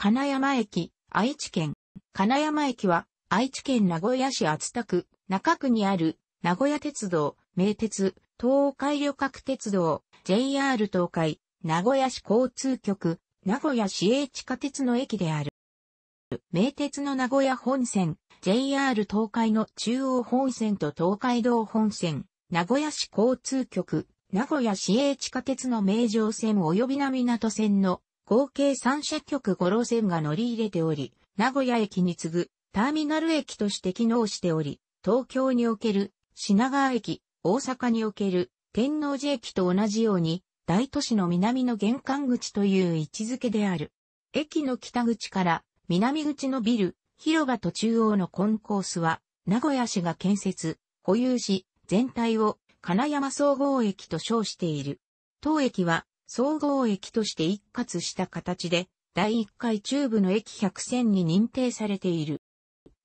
金山駅、愛知県。金山駅は、愛知県名古屋市厚田区、中区にある、名古屋鉄道、名鉄、東海旅客鉄道、JR 東海、名古屋市交通局、名古屋市営地下鉄の駅である。名鉄の名古屋本線、JR 東海の中央本線と東海道本線、名古屋市交通局、名古屋市営地下鉄の名城線及びな港線の合計3社局五路線が乗り入れており、名古屋駅に次ぐターミナル駅として機能しており、東京における品川駅、大阪における天王寺駅と同じように、大都市の南の玄関口という位置づけである。駅の北口から南口のビル、広場と中央のコンコースは、名古屋市が建設、保有し、全体を金山総合駅と称している。当駅は総合駅として一括した形で、第1階中部の駅100線に認定されている。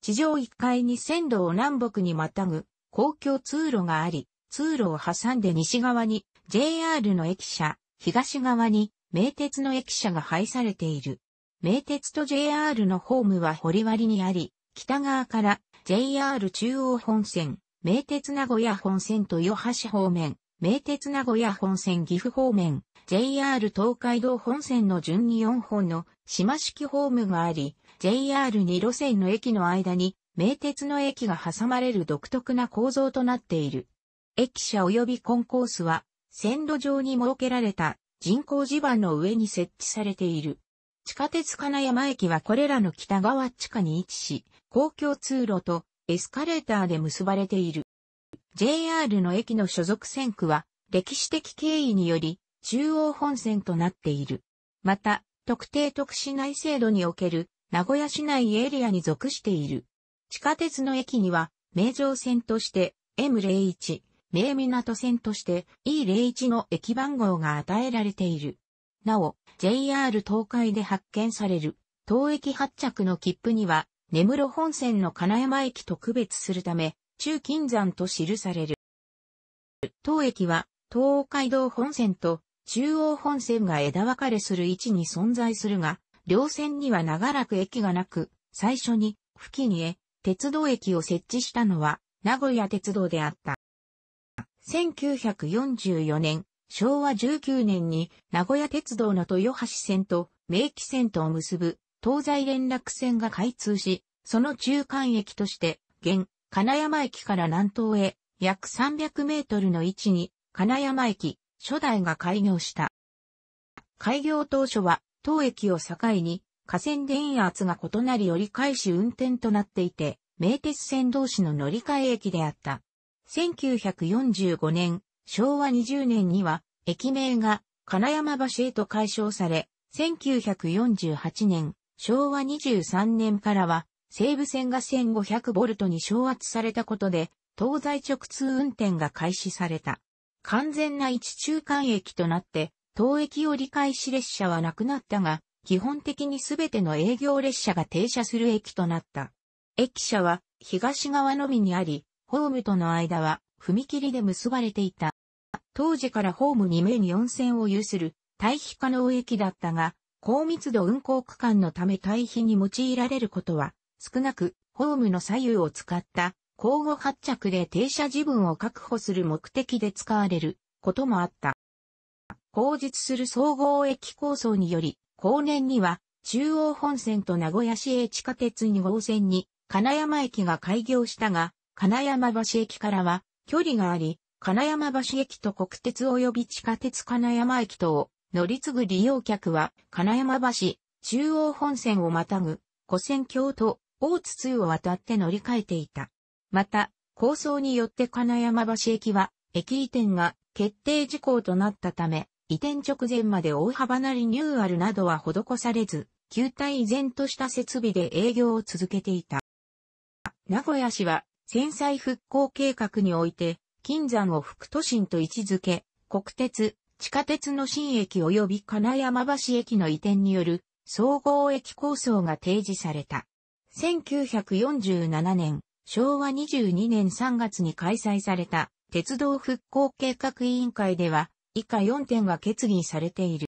地上1階に線路を南北にまたぐ公共通路があり、通路を挟んで西側に JR の駅舎、東側に名鉄の駅舎が配されている。名鉄と JR のホームは掘り割りにあり、北側から JR 中央本線、名鉄名古屋本線と与橋方面、名鉄名古屋本線岐阜方面、JR 東海道本線の順に4本の島式ホームがあり、JR2 路線の駅の間に名鉄の駅が挟まれる独特な構造となっている。駅舎及びコンコースは線路上に設けられた人工地盤の上に設置されている。地下鉄金山駅はこれらの北側地下に位置し、公共通路とエスカレーターで結ばれている。JR の駅の所属線区は歴史的経緯により中央本線となっている。また、特定特市内制度における名古屋市内エリアに属している。地下鉄の駅には、名城線として M01、名港線として E01 の駅番号が与えられている。なお、JR 東海で発見される、当駅発着の切符には、根室本線の金山駅と区別するため、中金山と記される。当駅は、東海道本線と中央本線が枝分かれする位置に存在するが、両線には長らく駅がなく、最初に、付近へ、鉄道駅を設置したのは、名古屋鉄道であった。1944年、昭和19年に、名古屋鉄道の豊橋線と名機線とを結ぶ、東西連絡線が開通し、その中間駅として、現、金山駅から南東へ、約300メートルの位置に、金山駅、初代が開業した。開業当初は、当駅を境に、河川電圧が異なり折り返し運転となっていて、名鉄線同士の乗り換え駅であった。1945年、昭和20年には、駅名が金山橋へと解消され、1948年、昭和23年からは、西武線が1500ボルトに昇圧されたことで、東西直通運転が開始された。完全な一中間駅となって、当駅を理解し列車はなくなったが、基本的にすべての営業列車が停車する駅となった。駅舎は東側のみにあり、ホームとの間は踏切で結ばれていた。当時からホーム2面4線を有する対比可能駅だったが、高密度運行区間のため対比に用いられることは少なく、ホームの左右を使った交互発着で停車時分を確保する目的で使われることもあった。後日する総合駅構想により、後年には中央本線と名古屋市営地下鉄2号線に金山駅が開業したが、金山橋駅からは距離があり、金山橋駅と国鉄及び地下鉄金山駅とを乗り継ぐ利用客は金山橋、中央本線をまたぐ、古線橋と大津通を渡って乗り換えていた。また、構想によって金山橋駅は、駅移転が決定事項となったため、移転直前まで大幅なリニューアルなどは施されず、旧体依然とした設備で営業を続けていた。名古屋市は、戦災復興計画において、金山を副都心と位置づけ、国鉄、地下鉄の新駅及び金山橋駅の移転による総合駅構想が提示された。1947年、昭和22年3月に開催された鉄道復興計画委員会では以下4点が決議されている。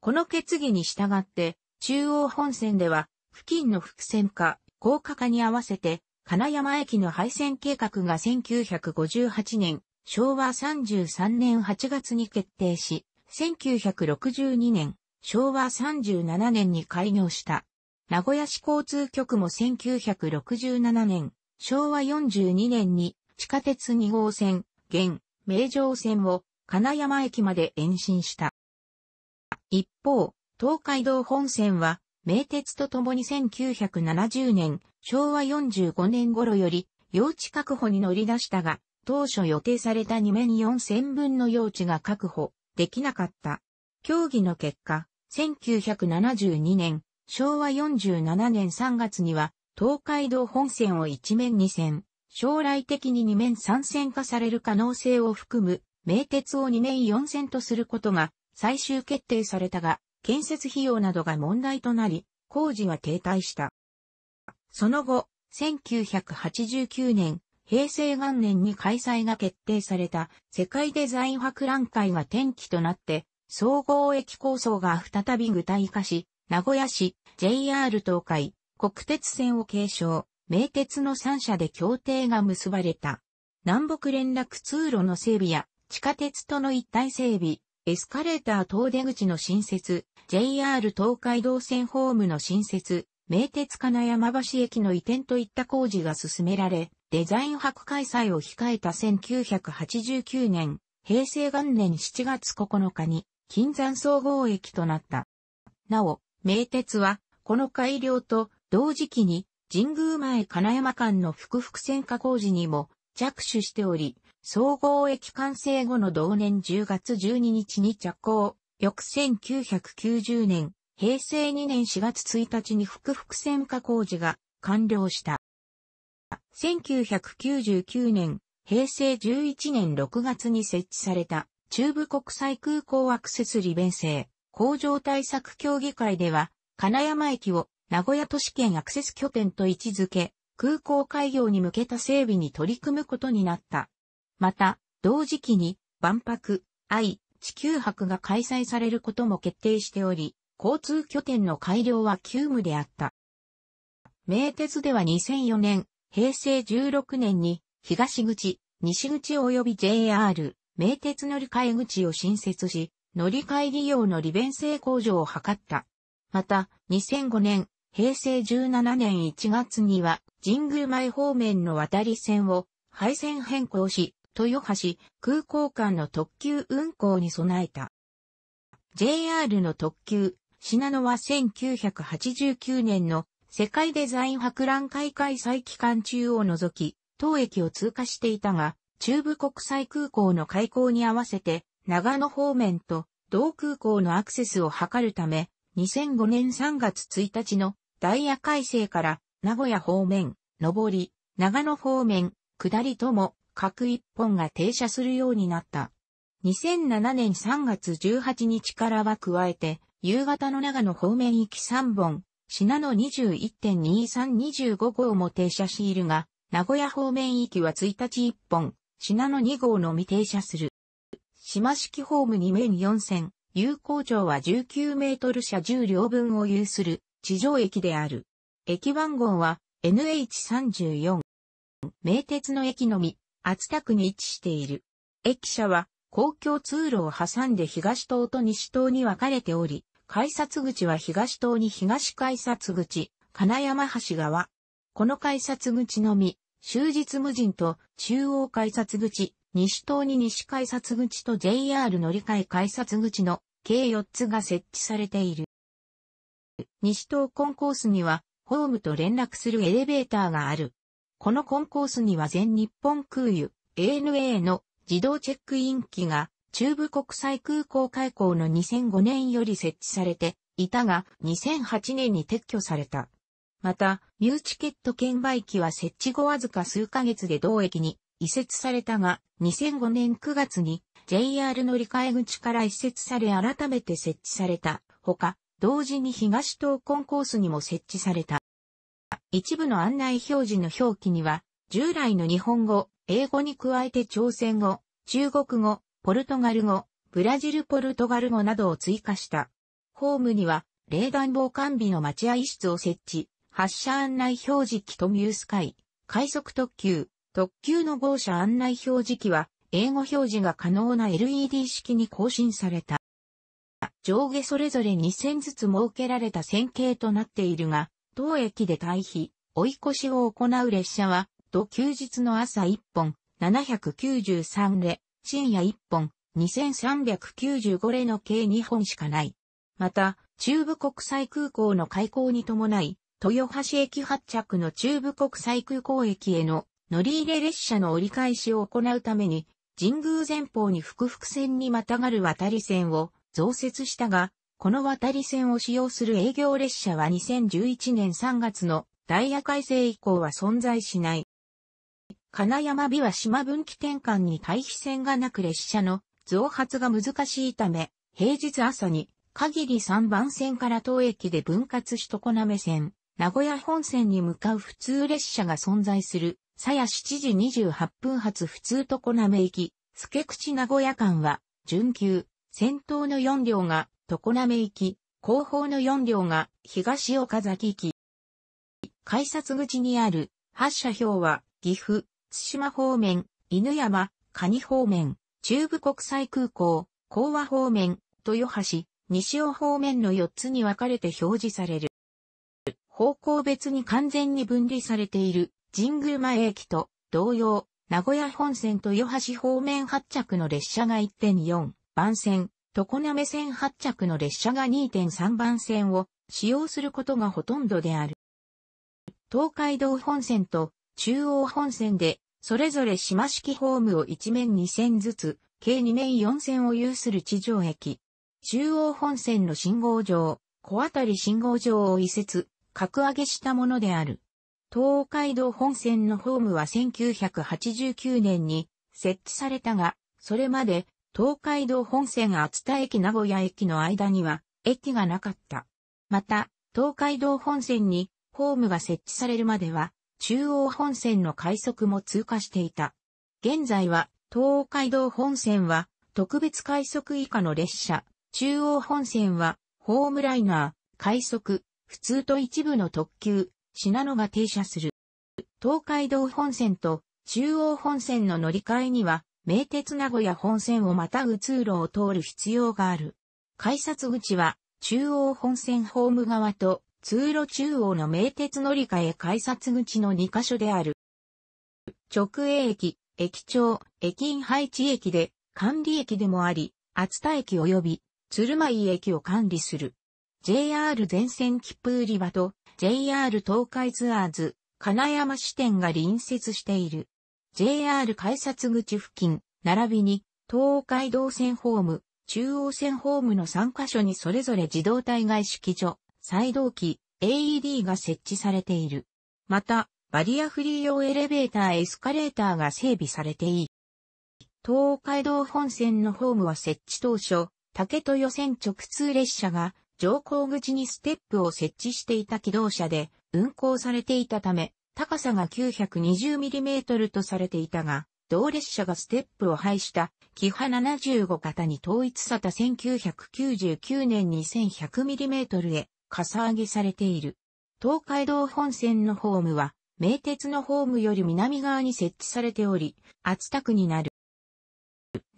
この決議に従って中央本線では付近の伏線化、高架化に合わせて金山駅の廃線計画が1958年昭和33年8月に決定し1962年昭和37年に開業した。名古屋市交通局も1967年、昭和42年に地下鉄2号線、現、名城線を金山駅まで延伸した。一方、東海道本線は、名鉄とともに1970年、昭和45年頃より、用地確保に乗り出したが、当初予定された2面4線分の用地が確保できなかった。協議の結果、1972年、昭和47年3月には、東海道本線を一面二線、将来的に二面三線化される可能性を含む、名鉄を二面四線とすることが最終決定されたが、建設費用などが問題となり、工事は停滞した。その後、1989年、平成元年に開催が決定された世界デザイン博覧会が転機となって、総合駅構想が再び具体化し、名古屋市、JR 東海、国鉄線を継承、名鉄の3社で協定が結ばれた。南北連絡通路の整備や、地下鉄との一体整備、エスカレーター等出口の新設、JR 東海道線ホームの新設、名鉄金山橋駅の移転といった工事が進められ、デザイン博開催を控えた1989年、平成元年7月9日に、金山総合駅となった。なお、名鉄は、この改良と同時期に神宮前金山間の複々線化工事にも着手しており、総合駅完成後の同年10月12日に着工、翌1990年、平成2年4月1日に複々線化工事が完了した。1999年、平成11年6月に設置された中部国際空港アクセス利便性工場対策協議会では、金山駅を名古屋都市圏アクセス拠点と位置づけ、空港開業に向けた整備に取り組むことになった。また、同時期に万博、愛、地球博が開催されることも決定しており、交通拠点の改良は急務であった。名鉄では2004年、平成16年に東口、西口及び JR、名鉄乗り換え口を新設し、乗り換え利用の利便性向上を図った。また、2005年、平成17年1月には、神宮前方面の渡り線を配線変更し、豊橋空港間の特急運行に備えた。JR の特急、信濃は1989年の世界デザイン博覧会開催期間中を除き、当駅を通過していたが、中部国際空港の開港に合わせて長野方面と同空港のアクセスを図るため、2005年3月1日のダイヤ改正から名古屋方面、上り、長野方面、下りとも各一本が停車するようになった。2007年3月18日からは加えて、夕方の長野方面行き3本、品野21.2325号も停車しているが、名古屋方面行きは1日1本、品野2号のみ停車する。島式ホーム2面4線、有効町は19メートル車10両分を有する地上駅である。駅番号は NH34。名鉄の駅のみ、厚田区に位置している。駅舎は公共通路を挟んで東棟と西棟に分かれており、改札口は東棟に東改札口、金山橋側。この改札口のみ、終日無人と中央改札口、西棟に西改札口と JR 乗り換え改札口の計4つが設置されている。西東コンコースには、ホームと連絡するエレベーターがある。このコンコースには全日本空輸 ANA の自動チェックイン機が中部国際空港開港の2005年より設置されていたが2008年に撤去された。また、ミューチケット券売機は設置後わずか数ヶ月で同駅に移設されたが、2005年9月に JR 乗り換え口から移設され改めて設置されたほか、同時に東東コンコースにも設置された。一部の案内表示の表記には、従来の日本語、英語に加えて朝鮮語、中国語、ポルトガル語、ブラジルポルトガル語などを追加した。ホームには、冷暖房完備の待合室を設置、発車案内表示機とミュースカイ、快速特急、特急の号車案内表示器は、英語表示が可能な LED 式に更新された。上下それぞれ2線ずつ設けられた線形となっているが、当駅で退避、追い越しを行う列車は、土休日の朝1本、793例、深夜1本、2395例の計2本しかない。また、中部国際空港の開港に伴い、豊橋駅発着の中部国際空港駅への乗り入れ列車の折り返しを行うために、神宮前方に複々線にまたがる渡り線を増設したが、この渡り線を使用する営業列車は2011年3月のダイヤ改正以降は存在しない。金山美は島分岐転換に対比線がなく列車の増発が難しいため、平日朝に限り3番線から当駅で分割し常滑線、名古屋本線に向かう普通列車が存在するさや7時28分発普通とな滑行き、助口名古屋間は、準急、先頭の4両が、常滑行き、後方の4両が、東岡崎行き。改札口にある、発車票は、岐阜、津島方面、犬山、蟹方面、中部国際空港、講和方面、豊橋、西尾方面の4つに分かれて表示される。方向別に完全に分離されている神宮前駅と同様、名古屋本線と豊橋方面発着の列車が1.4番線、常滑線発着の列車が2.3番線を使用することがほとんどである。東海道本線と中央本線で、それぞれ島式ホームを1面2線ずつ、計2面4線を有する地上駅。中央本線の信号場、小当たり信号場を移設、格上げしたものである。東海道本線のホームは1989年に設置されたが、それまで東海道本線厚田駅名古屋駅の間には駅がなかった。また、東海道本線にホームが設置されるまでは、中央本線の快速も通過していた。現在は、東海道本線は、特別快速以下の列車、中央本線は、ホームライナー、快速、普通と一部の特急、信濃が停車する。東海道本線と中央本線の乗り換えには、名鉄名古屋本線をまたぐ通路を通る必要がある。改札口は、中央本線ホーム側と通路中央の名鉄乗り換え改札口の2カ所である。直営駅、駅長、駅員配置駅で、管理駅でもあり、厚田駅及び、鶴舞駅を管理する。JR 全線切符売り場と JR 東海ツアーズ、金山支店が隣接している。JR 改札口付近、並びに、東海道線ホーム、中央線ホームの3カ所にそれぞれ自動体外式所、再動機、AED が設置されている。また、バリアフリー用エレベーター、エスカレーターが整備されていい。東海道本線のホームは設置当初、竹豊線直通列車が乗降口にステップを設置していた機動車で運行されていたため、高さが 920mm とされていたが、同列車がステップを廃した、キハ75型に統一さた1999年に 1100mm へ、かさ上げされている。東海道本線のホームは、名鉄のホームより南側に設置されており、厚田区になる。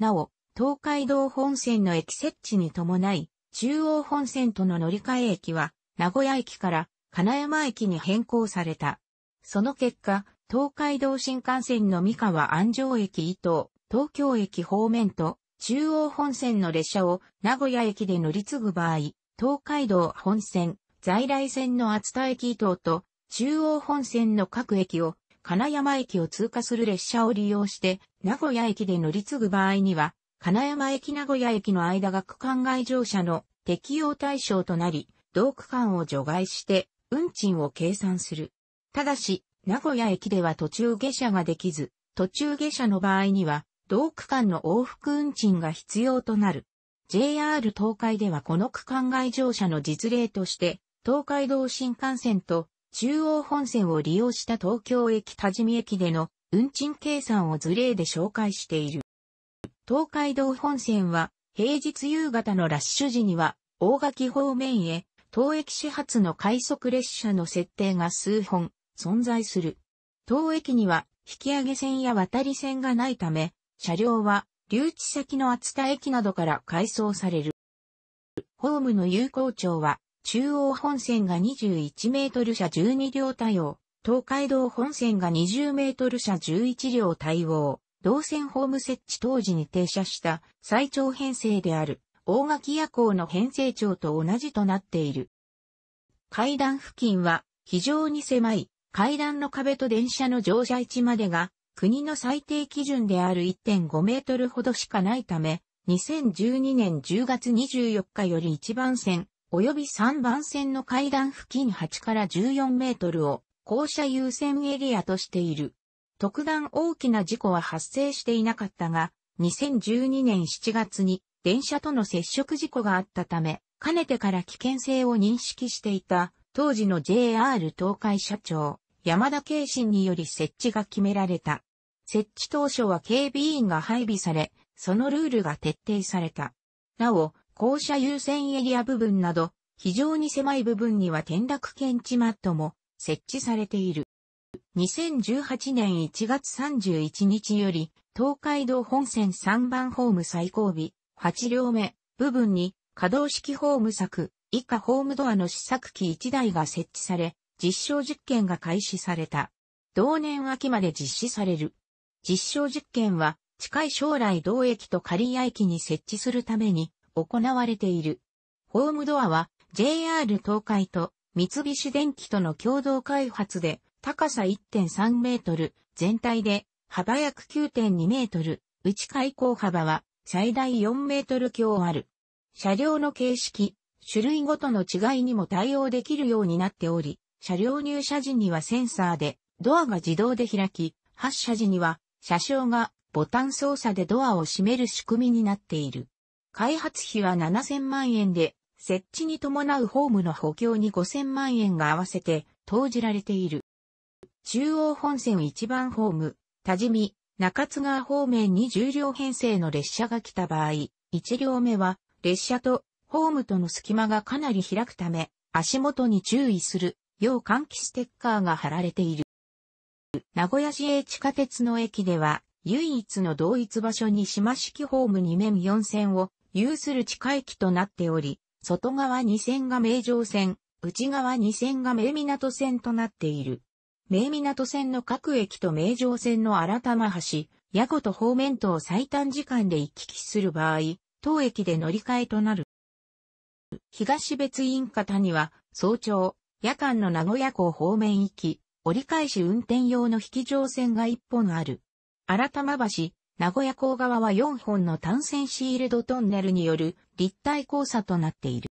なお、東海道本線の駅設置に伴い、中央本線との乗り換え駅は、名古屋駅から金山駅に変更された。その結果、東海道新幹線の三河安城駅伊東、東京駅方面と中央本線の列車を名古屋駅で乗り継ぐ場合、東海道本線、在来線の厚田駅伊東と中央本線の各駅を金山駅を通過する列車を利用して名古屋駅で乗り継ぐ場合には金山駅名古屋駅の間が区間外乗車の適用対象となり、同区間を除外して、運賃を計算する。ただし、名古屋駅では途中下車ができず、途中下車の場合には、同区間の往復運賃が必要となる。JR 東海ではこの区間外乗車の実例として、東海道新幹線と中央本線を利用した東京駅多治見駅での運賃計算を図例で紹介している。東海道本線は、平日夕方のラッシュ時には、大垣方面へ、当駅始発の快速列車の設定が数本存在する。当駅には引き上げ線や渡り線がないため、車両は留置先の厚田駅などから改装される。ホームの有効長は、中央本線が21メートル車12両対応、東海道本線が20メートル車11両対応、同線ホーム設置当時に停車した最長編成である大垣夜行の編成長と同じとなっている。階段付近は非常に狭い階段の壁と電車の乗車位置までが国の最低基準である1.5メートルほどしかないため、2012年10月24日より1番線及び3番線の階段付近8から14メートルを校舎優先エリアとしている。特段大きな事故は発生していなかったが、2012年7月に電車との接触事故があったため、かねてから危険性を認識していた当時の JR 東海社長、山田慶信により設置が決められた。設置当初は警備員が配備され、そのルールが徹底された。なお、校舎優先エリア部分など、非常に狭い部分には転落検知マットも設置されている。2018年1月31日より、東海道本線3番ホーム最後尾、8両目、部分に、可動式ホーム柵、以下ホームドアの試作機1台が設置され、実証実験が開始された。同年秋まで実施される。実証実験は、近い将来同駅と刈谷駅に設置するために行われている。ホームドアは JR 東海と三菱電機との共同開発で高さ1.3メートル、全体で幅約9.2メートル、内開口幅は最大4メートル強ある。車両の形式、種類ごとの違いにも対応できるようになっており、車両入車時にはセンサーでドアが自動で開き、発車時には車掌がボタン操作でドアを閉める仕組みになっている。開発費は7000万円で、設置に伴うホームの補強に5000万円が合わせて投じられている。中央本線1番ホーム、多治見、中津川方面に10両編成の列車が来た場合、1両目は列車とホームとの隙間がかなり開くため、足元に注意する、要換気ステッカーが貼られている。名古屋市営地下鉄の駅では、唯一の同一場所に島式ホーム2面4線を有する地下駅となっており、外側2線が名城線、内側2線が名港線となっている。名港線の各駅と名城線の新玉橋、矢後と方面とを最短時間で行き来する場合、当駅で乗り換えとなる。東別院方には、早朝、夜間の名古屋港方面行き、折り返し運転用の引き乗線が1本ある。新玉橋、名古屋港側は4本の単線シールドトンネルによる立体交差となっている。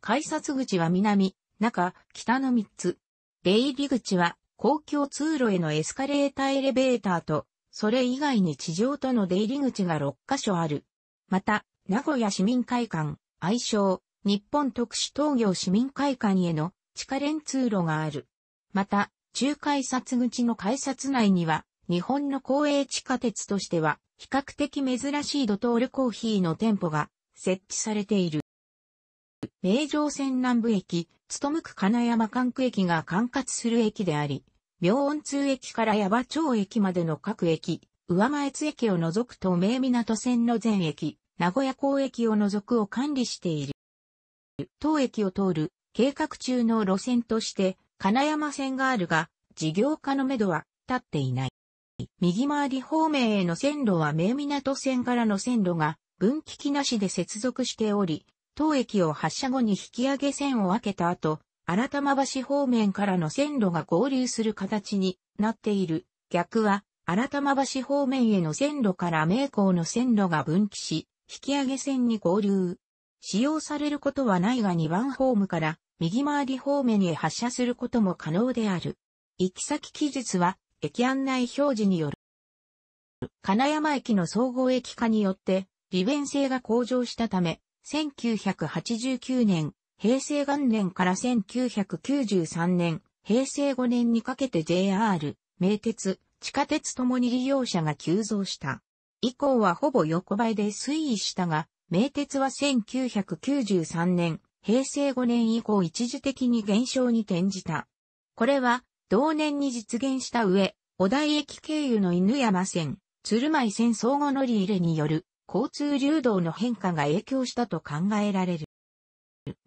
改札口は南、中、北の3つ。出入り口は公共通路へのエスカレーターエレベーターと、それ以外に地上との出入り口が6カ所ある。また、名古屋市民会館、愛称、日本特殊東業市民会館への地下連通路がある。また、中改札口の改札内には、日本の公営地下鉄としては、比較的珍しいドトールコーヒーの店舗が設置されている。名城線南部駅、む区金山管区駅が管轄する駅であり、明音通駅から矢場町駅までの各駅、上前津駅を除くと名港線の全駅、名古屋港駅を除くを管理している。当駅を通る計画中の路線として金山線があるが、事業化のめどは立っていない。右回り方面への線路は名港線からの線路が分岐機なしで接続しており、当駅を発車後に引き上げ線を分けた後、新玉橋方面からの線路が合流する形になっている。逆は、新玉橋方面への線路から名港の線路が分岐し、引き上げ線に合流。使用されることはないが2番ホームから右回り方面へ発車することも可能である。行き先記述は駅案内表示による。金山駅の総合駅化によって利便性が向上したため、1989年、平成元年から1993年、平成5年にかけて JR、名鉄、地下鉄ともに利用者が急増した。以降はほぼ横ばいで推移したが、名鉄は1993年、平成5年以降一時的に減少に転じた。これは、同年に実現した上、小台駅経由の犬山線、鶴舞線相互乗り入れによる交通流動の変化が影響したと考えられる。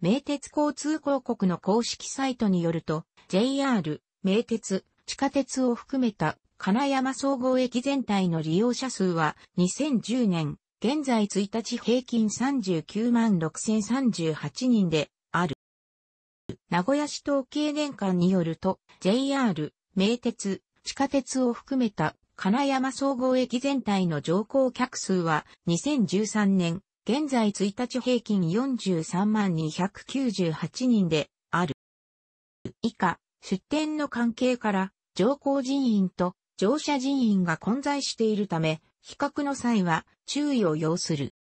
名鉄交通広告の公式サイトによると、JR、名鉄、地下鉄を含めた金山総合駅全体の利用者数は2010年、現在1日平均39万6038人である。名古屋市統計年間によると、JR、名鉄、地下鉄を含めた金山総合駅全体の乗降客数は2013年、現在1日平均43万298人である。以下、出店の関係から乗降人員と乗車人員が混在しているため、比較の際は注意を要する。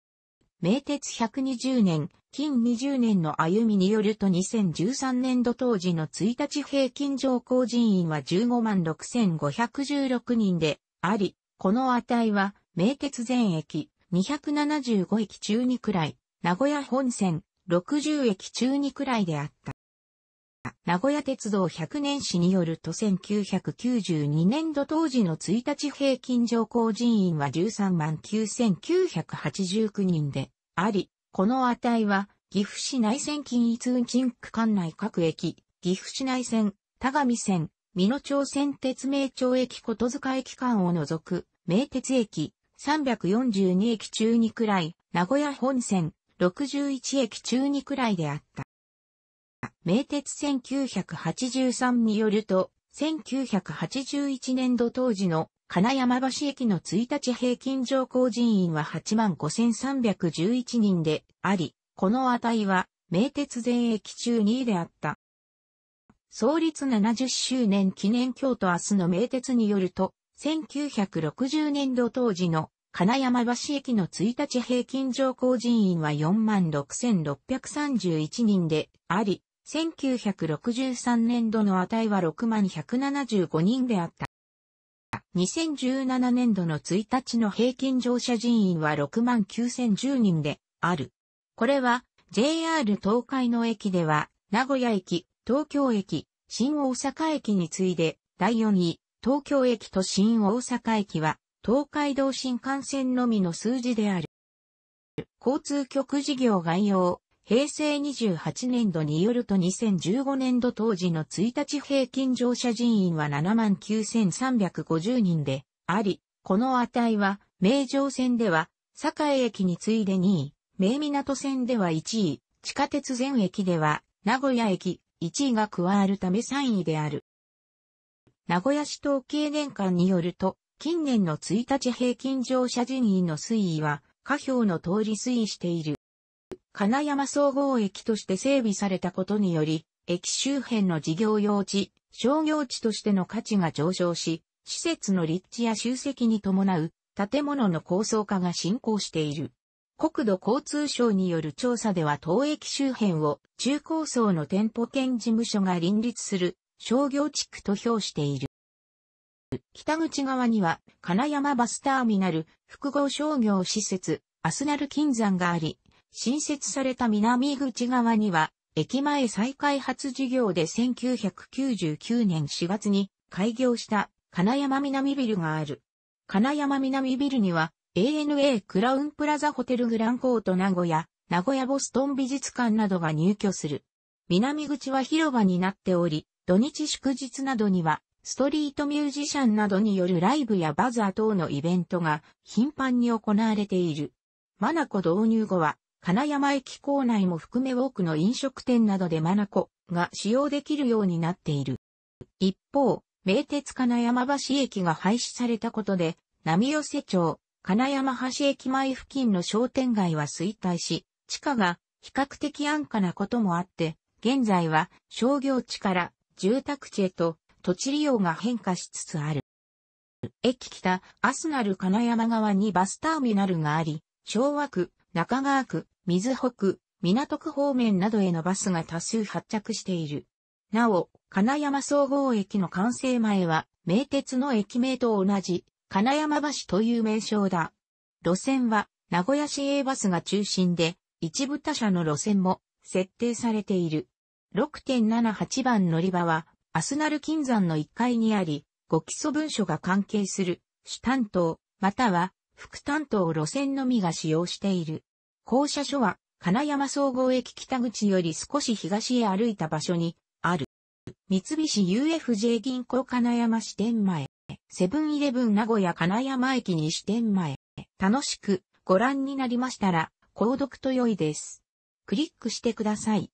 名鉄120年、近20年の歩みによると2013年度当時の1日平均乗降人員は15万6516人であり、この値は名鉄全駅275駅中2くらい、名古屋本線60駅中2くらいであった。名古屋鉄道100年史によると1992年度当時の1日平均乗降人員は13万9989人であり、この値は岐阜市内線近一運賃区間内各駅、岐阜市内線、田上線、美濃町線鉄名町駅琴塚駅間を除く、名鉄駅、342駅中にくらい、名古屋本線、61駅中にくらいであった。名鉄1983によると、1981年度当時の金山橋駅の1日平均乗降人員は85,311人であり、この値は名鉄全駅中2位であった。創立70周年記念京都明日の名鉄によると、1960年度当時の金山橋駅の1日平均乗降人員は46,631人であり、1963年度の値は6万175人であった。2017年度の1日の平均乗車人員は6万9010人である。これは JR 東海の駅では名古屋駅、東京駅、新大阪駅に次いで第4位、東京駅と新大阪駅は東海道新幹線のみの数字である。交通局事業概要、平成28年度によると2015年度当時の1日平均乗車人員は79,350人であり、この値は、名城線では、堺駅に次いで2位、名港線では1位、地下鉄全駅では、名古屋駅、1位が加わるため3位である。名古屋市統計年間によると、近年の1日平均乗車人員の推移は、下表の通り推移している。金山総合駅として整備されたことにより、駅周辺の事業用地、商業地としての価値が上昇し、施設の立地や集積に伴う建物の構想化が進行している。国土交通省による調査では当駅周辺を中高層の店舗兼事務所が林立する商業地区と評している。北口側には金山バスターミナル、複合商業施設、アスナル金山があり、新設された南口側には、駅前再開発事業で1999年4月に開業した金山南ビルがある。金山南ビルには ANA クラウンプラザホテルグランコート名古屋、名古屋ボストン美術館などが入居する。南口は広場になっており、土日祝日などにはストリートミュージシャンなどによるライブやバザー等のイベントが頻繁に行われている。マナコ導入後は金山駅構内も含め多くの飲食店などでマナコが使用できるようになっている。一方、名鉄金山橋駅が廃止されたことで、波寄せ町、金山橋駅前付近の商店街は衰退し、地価が比較的安価なこともあって、現在は商業地から住宅地へと土地利用が変化しつつある。駅北、アスナル金山側にバスターミナルがあり、昭和区、中川区、水北、港区方面などへのバスが多数発着している。なお、金山総合駅の完成前は、名鉄の駅名と同じ、金山橋という名称だ。路線は、名古屋市営バスが中心で、一部他社の路線も設定されている。6.78番乗り場は、アスナル金山の1階にあり、ご基礎文書が関係する、主担当、または、副担当路線のみが使用している。校舎所は、金山総合駅北口より少し東へ歩いた場所に、ある。三菱 UFJ 銀行金山支店前。セブンイレブン名古屋金山駅西支店前。楽しくご覧になりましたら、購読と良いです。クリックしてください。